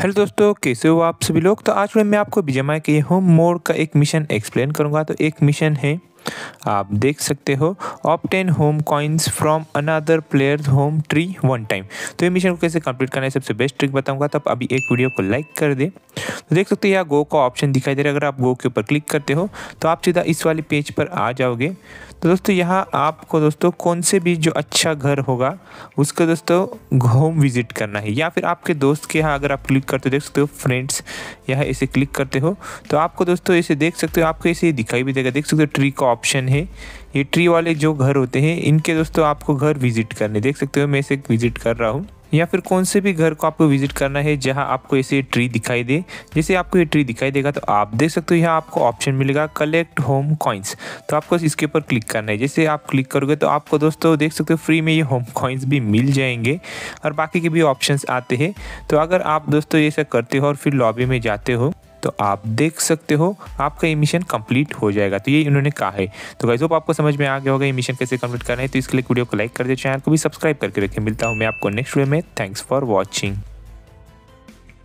hello दोस्तों कैसे हो आप सभी लोग तो आज मैं आपको माई के होम मोड का एक मिशन एक्सप्लेन करूंगा तो एक मिशन है आप देख सकते हो obtain home coins from another player home tree one time तो ये मिशन को कैसे कंप्लीट करना है सबसे बेस्ट ट्रिक बताऊंगा तब तो अभी एक वीडियो को लाइक कर दे तो देख सकते हो यहाँ गो का ऑप्शन दिखाई दे रहा है अगर आप गो के ऊपर क्लिक करते हो तो आप सीधा इस वाले पेज पर आ जाओगे तो दोस्तों यहाँ आपको दोस्तों कौन से भी जो अच्छा घर होगा उसका दोस्तों होम विजिट करना है या फिर आपके दोस्त के यहाँ अगर आप क्लिक करते हो देख सकते हो फ्रेंड्स यहाँ ऐसे क्लिक करते हो तो आपको दोस्तों ऐसे देख सकते हो आपको ऐसे दिखाई भी देगा देख सकते हो ट्री का ऑप्शन है ये ट्री वाले जो घर होते हैं इनके दोस्तों आपको घर विजिट करने देख सकते हो मैं इसे विजिट कर रहा हूँ या फिर कौन से भी घर को आपको विजिट करना है जहां आपको ऐसे ट्री दिखाई दे जैसे आपको ये ट्री दिखाई देगा तो आप देख सकते हो यहाँ आपको ऑप्शन मिलेगा कलेक्ट होम कॉइन्स तो आपको इसके ऊपर क्लिक करना है जैसे आप क्लिक करोगे तो आपको दोस्तों देख सकते हो फ्री में ये होम कॉइन्स भी मिल जाएंगे और बाकी के भी ऑप्शन आते हैं तो अगर आप दोस्तों ये सब करते हो और फिर लॉबी में जाते हो तो आप देख सकते हो आपका ये मिशन कंप्लीट हो जाएगा तो ये इन्होंने कहा है तो गाइज होप आपको समझ में आ गया होगा ये मिशन कैसे कंप्लीट करना है तो इसके लिए वीडियो को लाइक कर दे चैनल को भी सब्सक्राइब करके रखें मिलता हूँ मैं आपको नेक्स्ट वीडियो में थैंक्स फॉर वॉचिंग